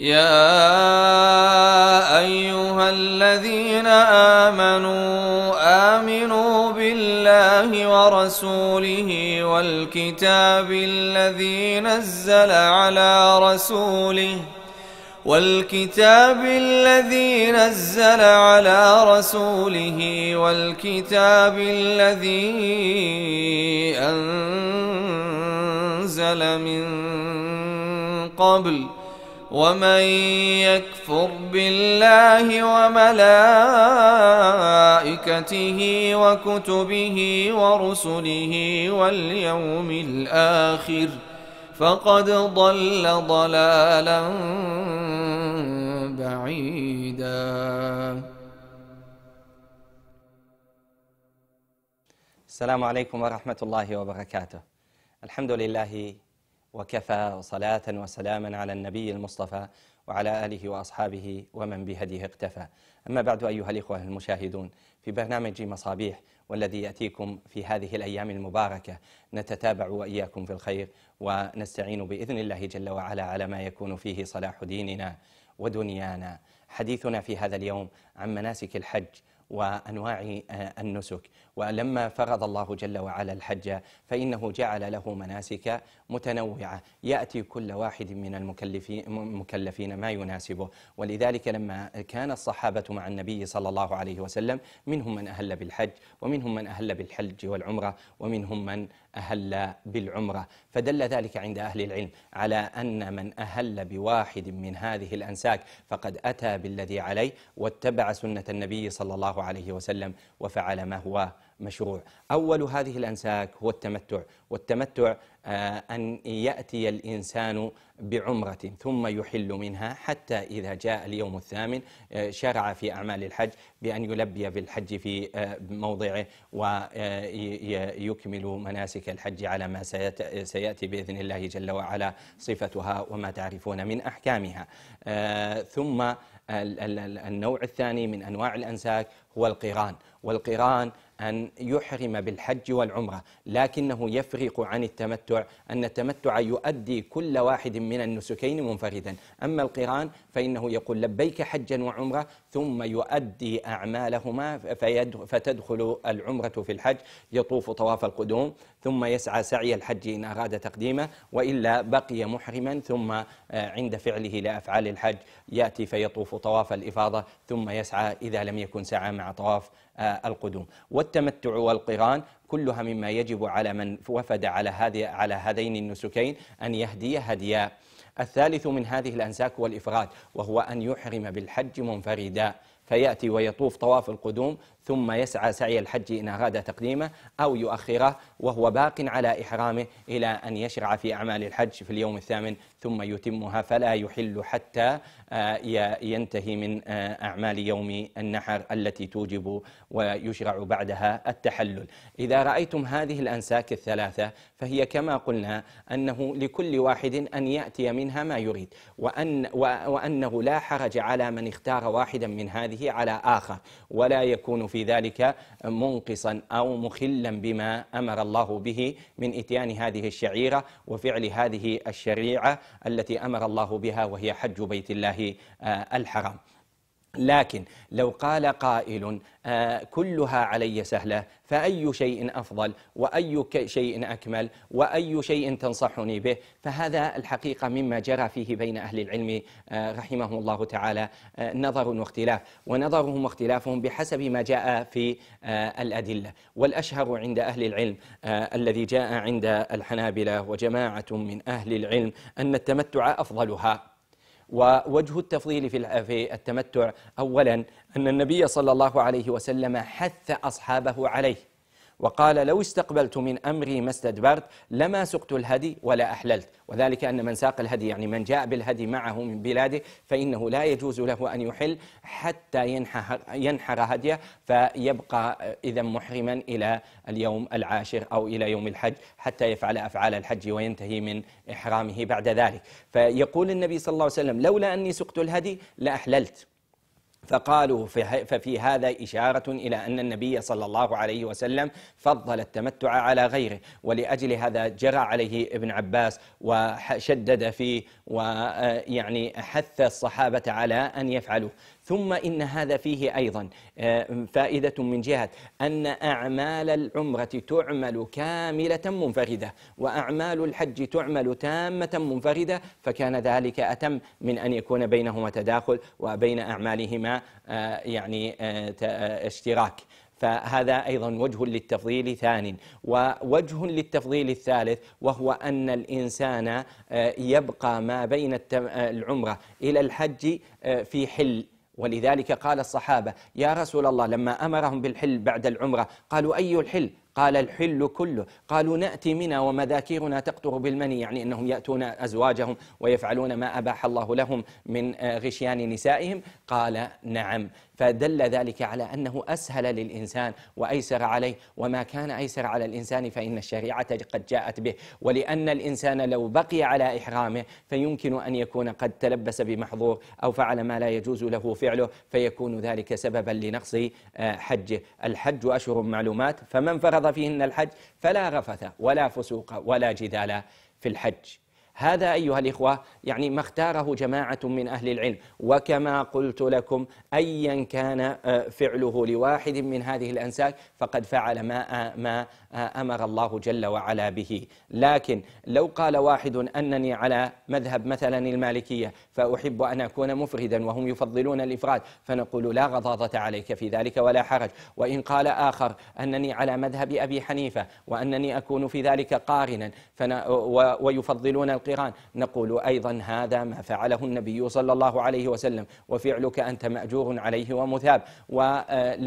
يا أيها الذين آمنوا آمنوا بالله ورسوله والكتاب الذي نزل على رسوله والكتاب الذي نزل على رسوله والكتاب الذي أنزل من قبل ومن يكفر بالله وملائكته وكتبه ورسله واليوم الآخر فقد ضل ضلالا بعيدا السلام عليكم ورحمة الله وبركاته الحمد لله وكفى صلاة وسلاما على النبي المصطفى وعلى آله وأصحابه ومن بهديه اقتفى أما بعد أيها الإخوة المشاهدون في برنامج مصابيح والذي يأتيكم في هذه الأيام المباركة نتتابع وإياكم في الخير ونستعين بإذن الله جل وعلا على ما يكون فيه صلاح ديننا ودنيانا حديثنا في هذا اليوم عن مناسك الحج وانواع آه، النسك ولما فرض الله جل وعلا الحج فانه جعل له مناسك متنوعه ياتي كل واحد من المكلفين ما يناسبه ولذلك لما كان الصحابه مع النبي صلى الله عليه وسلم منهم من اهل بالحج ومنهم من اهل بالحج والعمره ومنهم من أهل بالعمرة فدل ذلك عند أهل العلم على أن من أهل بواحد من هذه الأنساك فقد أتى بالذي عليه واتبع سنة النبي صلى الله عليه وسلم وفعل ما هو مشروع أول هذه الأنساك هو التمتع والتمتع آه، أن يأتي الإنسان بعمرة ثم يحل منها حتى إذا جاء اليوم الثامن آه، شرع في أعمال الحج بأن يلبي بالحج في آه، موضعه ويكمل مناسك الحج على ما سيأتي بإذن الله جل وعلا صفتها وما تعرفون من أحكامها ثم النوع الثاني من أنواع الأنساك هو القران والقران أن يحرم بالحج والعمرة لكنه يفرق عن التمتع أن التمتع يؤدي كل واحد من النسكين منفردا أما القران فإنه يقول لبيك حجا وعمرة ثم يؤدي أعمالهما فتدخل العمرة في الحج يطوف طواف القدوم ثم يسعى سعي الحج إن أراد تقديمه وإلا بقي محرما ثم آه، عند فعله لأفعال الحج يأتي فيطوف طواف الإفاضة ثم يسعى إذا لم يكن سعى مع طواف آه، القدوم والتمتع والقران كلها مما يجب على من وفد على هذه على هذين النسكين ان يهدي هديا. الثالث من هذه الانساك والافراد وهو ان يحرم بالحج منفردا فياتي ويطوف طواف القدوم ثم يسعى سعي الحج ان اراد تقديمه او يؤخره وهو باق على احرامه الى ان يشرع في اعمال الحج في اليوم الثامن ثم يتمها فلا يحل حتى آه، ينتهي من آه، أعمال يوم النحر التي توجب ويشرع بعدها التحلل إذا رأيتم هذه الأنساك الثلاثة فهي كما قلنا أنه لكل واحد أن يأتي منها ما يريد وأن وأنه لا حرج على من اختار واحدا من هذه على آخر ولا يكون في ذلك منقصا أو مخلا بما أمر الله به من إتيان هذه الشعيرة وفعل هذه الشريعة التي امر الله بها وهي حج بيت الله آه، الحرام لكن لو قال قائل آه كلها علي سهلة فأي شيء أفضل وأي شيء أكمل وأي شيء تنصحني به فهذا الحقيقة مما جرى فيه بين أهل العلم آه رحمهم الله تعالى آه نظر واختلاف ونظرهم واختلافهم بحسب ما جاء في آه، الأدلة والأشهر عند أهل العلم آه، الذي جاء عند الحنابلة وجماعة من أهل العلم أن التمتع أفضلها ووجه التفضيل في التمتع أولا أن النبي صلى الله عليه وسلم حث أصحابه عليه وقال لو استقبلت من أمري ما استدبرت لما سقت الهدي ولا أحللت وذلك أن من ساق الهدي يعني من جاء بالهدي معه من بلاده فإنه لا يجوز له أن يحل حتى ينحر, ينحر هديه فيبقى إذا محرما إلى اليوم العاشر أو إلى يوم الحج حتى يفعل أفعال الحج وينتهي من إحرامه بعد ذلك فيقول النبي صلى الله عليه وسلم لولا أني سقت الهدي لأحللت فقالوا ففي هذا إشارة إلى أن النبي صلى الله عليه وسلم فضل التمتع على غيره ولأجل هذا جرى عليه ابن عباس وشدد فيه ويعني آه، حث الصحابة على أن يفعلوا ثم إن هذا فيه أيضا آه، فائدة من جهة أن أعمال العمرة تعمل كاملة منفردة وأعمال الحج تعمل تامة منفردة فكان ذلك أتم من أن يكون بينهما تداخل وبين أعمالهما آه، يعني آه، اشتراك فهذا أيضا وجه للتفضيل ثان ووجه للتفضيل الثالث وهو أن الإنسان يبقى ما بين العمرة إلى الحج في حل ولذلك قال الصحابة يا رسول الله لما أمرهم بالحل بعد العمرة قالوا أي الحل قال الحل كله قالوا نأتي منا ومذاكيرنا تقطر بالمني يعني أنهم يأتون أزواجهم ويفعلون ما أباح الله لهم من آه، غشيان نسائهم قال نعم فدل ذلك على أنه أسهل للإنسان وأيسر عليه وما كان أيسر على الإنسان فإن الشريعة قد جاءت به ولأن الإنسان لو بقي على إحرامه فيمكن أن يكون قد تلبس بمحظور أو فعل ما لا يجوز له فعله فيكون ذلك سببا لنقص آه، حجه الحج أشهر معلومات فمن فرض فيهن الحج فلا رفث ولا فسوق ولا جدال في الحج هذا أيها الإخوة يعني ما اختاره جماعة من أهل العلم وكما قلت لكم أيا كان آه، فعله لواحد من هذه الأنساك فقد فعل ما آه، ما آه، امر الله جل وعلا به لكن لو قال واحد انني على مذهب مثلا المالكيه فاحب ان اكون مفردا وهم يفضلون الافراد فنقول لا غضاضه عليك في ذلك ولا حرج وان قال اخر انني على مذهب ابي حنيفه وانني اكون في ذلك قارنا ويفضلون القران نقول ايضا هذا ما فعله النبي صلى الله عليه وسلم وفعلك انت ماجور عليه ومثاب ولو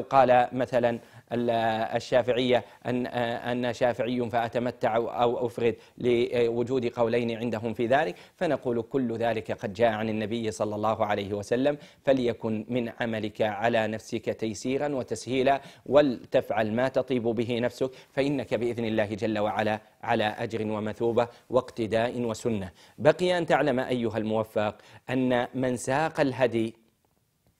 آه، قال مثلا الشافعية أن أن شافعي فأتمتع أو أفرد لوجود قولين عندهم في ذلك فنقول كل ذلك قد جاء عن النبي صلى الله عليه وسلم فليكن من عملك على نفسك تيسيرا وتسهيلا ولتفعل ما تطيب به نفسك فإنك بإذن الله جل وعلا على أجر ومثوبة واقتداء وسنة بقي أن تعلم أيها الموفق أن من ساق الهدي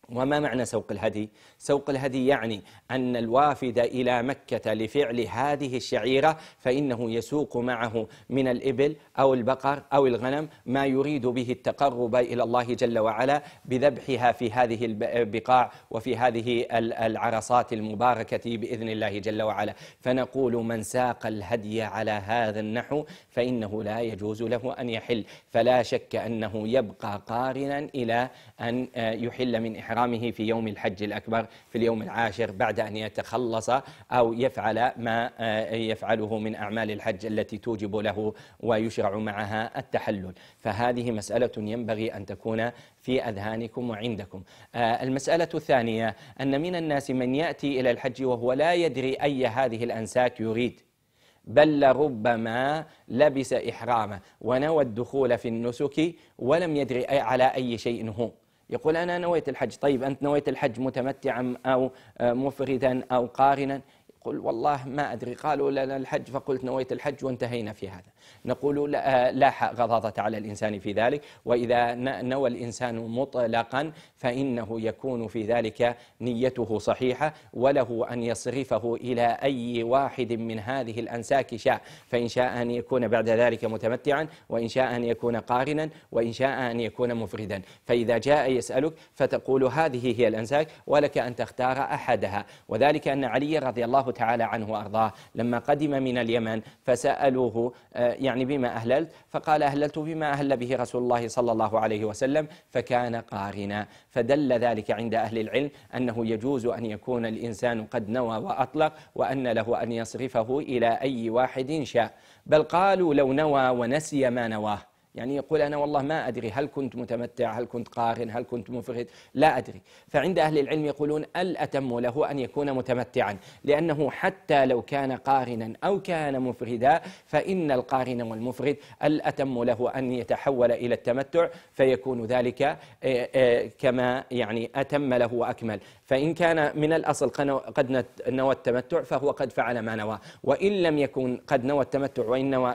وما معنى سوق الهدي؟ سوق الهدي يعني أن الوافد إلى مكة لفعل هذه الشعيرة فإنه يسوق معه من الإبل أو البقر أو الغنم ما يريد به التقرب إلى الله جل وعلا بذبحها في هذه البقاع وفي هذه العرصات المباركة بإذن الله جل وعلا فنقول من ساق الهدي على هذا النحو فإنه لا يجوز له أن يحل فلا شك أنه يبقى قارنا إلى أن آه، يحل من إحامة إحرامه في يوم الحج الأكبر في اليوم العاشر بعد أن يتخلص أو يفعل ما آه، يفعله من أعمال الحج التي توجب له ويشرع معها التحلل فهذه مسألة ينبغي أن تكون في أذهانكم وعندكم آه، المسألة الثانية أن من الناس من يأتي إلى الحج وهو لا يدري أي هذه الأنساك يريد بل لربما لبس إحرامه ونوى الدخول في النسك ولم يدري على أي شيء هو يقول أنا نويت الحج طيب أنت نويت الحج متمتعا أو آه، مفردا أو قارنا قل والله ما أدري قالوا لنا الحج فقلت نويت الحج وانتهينا في هذا نقول لا غضاضة على الإنسان في ذلك وإذا نوى الإنسان مطلقا فإنه يكون في ذلك نيته صحيحة وله أن يصرفه إلى أي واحد من هذه الأنساك شاء فإن شاء أن يكون بعد ذلك متمتعا وإن شاء أن يكون قارنا وإن شاء أن يكون مفردا فإذا جاء يسألك فتقول هذه هي الأنساك ولك أن تختار أحدها وذلك أن علي رضي الله تعالى عنه وارضاه لما قدم من اليمن فسالوه آه، يعني بما اهللت فقال اهللت بما اهل به رسول الله صلى الله عليه وسلم فكان قارنا فدل ذلك عند اهل العلم انه يجوز ان يكون الانسان قد نوى واطلق وان له ان يصرفه الى اي واحد شاء بل قالوا لو نوى ونسي ما نواه يعني يقول أنا والله ما أدري هل كنت متمتع هل كنت قارن هل كنت مفرد لا أدري فعند أهل العلم يقولون الأتم له أن يكون متمتعا لأنه حتى لو كان قارنا أو كان مفردا فإن القارن والمفرد الأتم له أن يتحول إلى التمتع فيكون ذلك آه، آه، كما يعني أتم له وأكمل فإن كان من الأصل قد نوى التمتع فهو قد فعل ما نوى وإن لم يكن قد نوى التمتع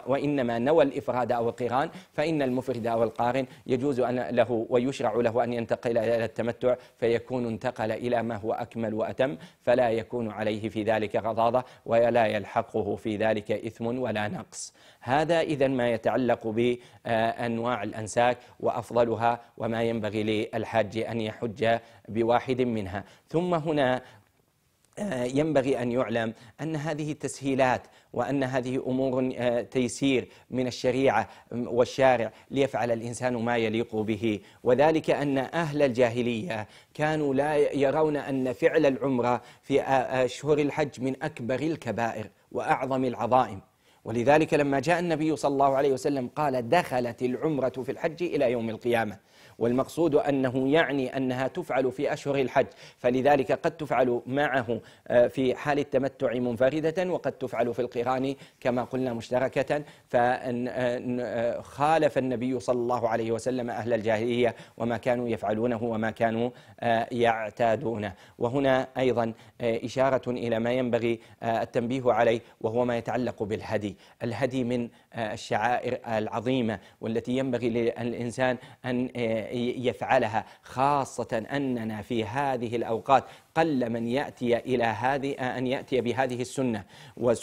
وإنما نوى الإفراد أو القران فإن فإن المفرد أو القارن يجوز أن له ويشرع له أن ينتقل إلى التمتع فيكون انتقل إلى ما هو أكمل وأتم فلا يكون عليه في ذلك غضاضة ولا يلحقه في ذلك إثم ولا نقص هذا إذا ما يتعلق بأنواع الأنساك وأفضلها وما ينبغي للحاج أن يحج بواحد منها ثم هنا آه، ينبغي أن يعلم أن هذه تسهيلات وأن هذه أمور آه، تيسير من الشريعة والشارع ليفعل الإنسان ما يليق به وذلك أن أهل الجاهلية كانوا لا يرون أن فعل العمرة في أشهر الحج من أكبر الكبائر وأعظم العظائم ولذلك لما جاء النبي صلى الله عليه وسلم قال دخلت العمرة في الحج إلى يوم القيامة والمقصود أنه يعني أنها تفعل في أشهر الحج فلذلك قد تفعل معه آه، في حال التمتع منفردة وقد تفعل في القران كما قلنا مشتركة فخالف آه، آه، النبي صلى الله عليه وسلم أهل الجاهلية وما كانوا يفعلونه وما كانوا يعتادونه وهنا أيضا إشارة إلى ما ينبغي التنبيه عليه وهو ما يتعلق بالهدي الهدي من آه، الشعائر العظيمة والتي ينبغي للإنسان أن آه، يفعلها خاصة أننا في هذه الأوقات قل من يأتي إلى هذه آه، أن يأتي بهذه السنة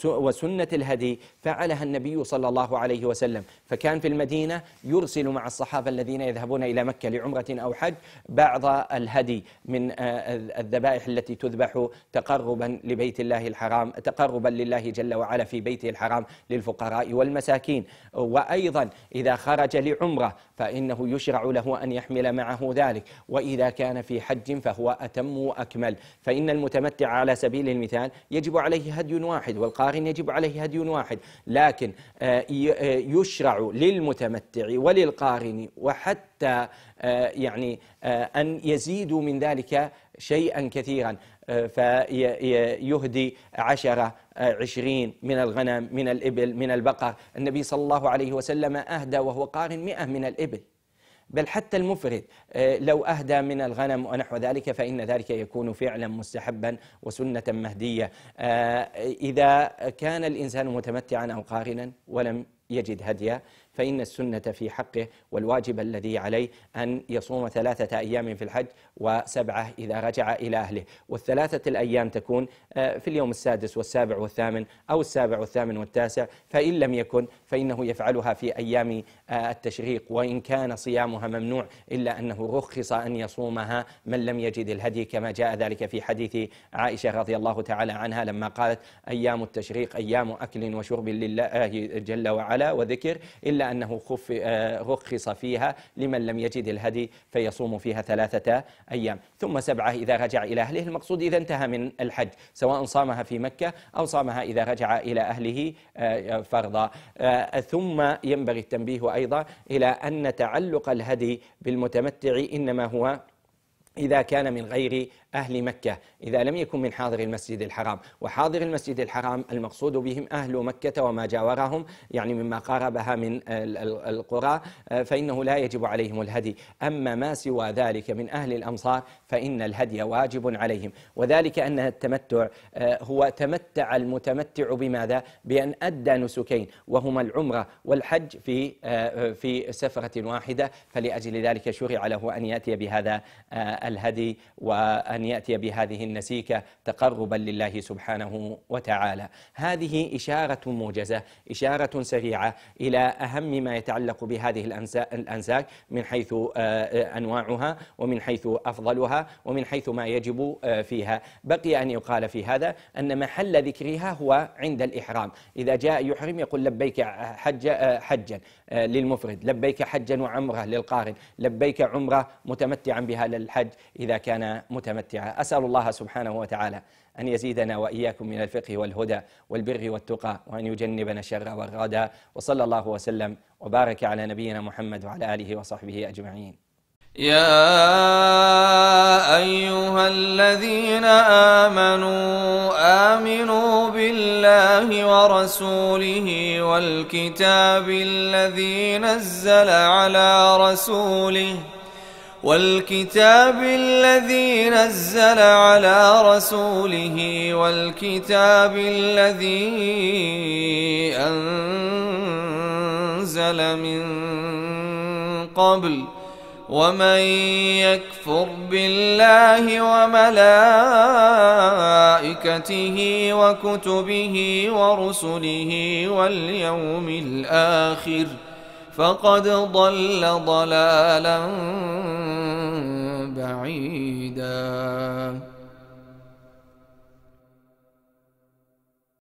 وسنة الهدي فعلها النبي صلى الله عليه وسلم فكان في المدينة يرسل مع الصحابة الذين يذهبون إلى مكة لعمرة أو حج بعض الهدي من الذبائح التي تذبح تقربا لبيت الله الحرام تقربا لله جل وعلا في بيته الحرام للفقراء والمساكين وأيضا إذا خرج لعمرة فإنه يشرع له أن يحمل معه ذلك وإذا كان في حج فهو أتم وأكمل فإن المتمتع على سبيل المثال يجب عليه هدي واحد والقارن يجب عليه هدي واحد لكن آه، آه، يشرع للمتمتع وللقارن وحتى آه، يعني آه، أن يزيدوا من ذلك شيئا كثيرا آه، فيهدي عشرة عشرين من الغنم من الإبل من البقر النبي صلى الله عليه وسلم أهدى وهو قارن مئة من الإبل بل حتى المفرد لو أهدى من الغنم ونحو ذلك فإن ذلك يكون فعلا مستحبا وسنة مهدية إذا كان الإنسان متمتعا أو قارنا ولم يجد هديا فإن السنة في حقه والواجب الذي عليه أن يصوم ثلاثة أيام في الحج وسبعة إذا رجع إلى أهله والثلاثة الأيام تكون آه، في اليوم السادس والسابع والثامن أو السابع والثامن والتاسع فإن لم يكن فإنه يفعلها في أيام آه، التشريق وإن كان صيامها ممنوع إلا أنه رخص أن يصومها من لم يجد الهدي كما جاء ذلك في حديث عائشة رضي الله تعالى عنها لما قالت أيام التشريق أيام أكل وشرب لله جل وعلا وذكر إلا أنه آه، رخص فيها لمن لم يجد الهدي فيصوم فيها ثلاثة أيام ثم سبعة إذا رجع إلى أهله المقصود إذا انتهى من الحج سواء صامها في مكة أو صامها إذا رجع إلى أهله آه، فرضا آه، ثم ينبغي التنبيه أيضا إلى أن تعلق الهدي بالمتمتع إنما هو إذا كان من غير أهل مكة إذا لم يكن من حاضر المسجد الحرام وحاضر المسجد الحرام المقصود بهم أهل مكة وما جاورهم يعني مما قاربها من القرى آه، فإنه لا يجب عليهم الهدي أما ما سوى ذلك من أهل الأمصار فإن الهدي واجب عليهم وذلك أن التمتع آه، هو تمتع المتمتع بماذا؟ بأن أدى نسكين وهما العمرة والحج في آه، في سفرة واحدة فلأجل ذلك شرع له أن يأتي بهذا الهدي وأن أن يأتي بهذه النسيكة تقربا لله سبحانه وتعالى هذه إشارة موجزة إشارة سريعة إلى أهم ما يتعلق بهذه الأنساك من حيث آه، أنواعها ومن حيث أفضلها ومن حيث ما يجب آه، فيها بقي أن يقال في هذا أن محل ذكرها هو عند الإحرام إذا جاء يحرم يقول لبيك حج آه، حجا للمفرد لبيك حجا وعمرة للقارن لبيك عمرة متمتعا بها للحج إذا كان متمتعا ممتعة أسأل الله سبحانه وتعالى أن يزيدنا وإياكم من الفقه والهدى والبر والتقى وأن يجنبنا الشر والردى وصلى الله وسلم وبارك على نبينا محمد وعلى آله وصحبه أجمعين يا أيها الذين آمنوا آمنوا بالله ورسوله والكتاب الذي نزل على رسوله والكتاب الذي نزل على رسوله والكتاب الذي أنزل من قبل ومن يكفر بالله وملائكته وكتبه ورسله واليوم الآخر ۖ فقد ضل ضلالا بعيدا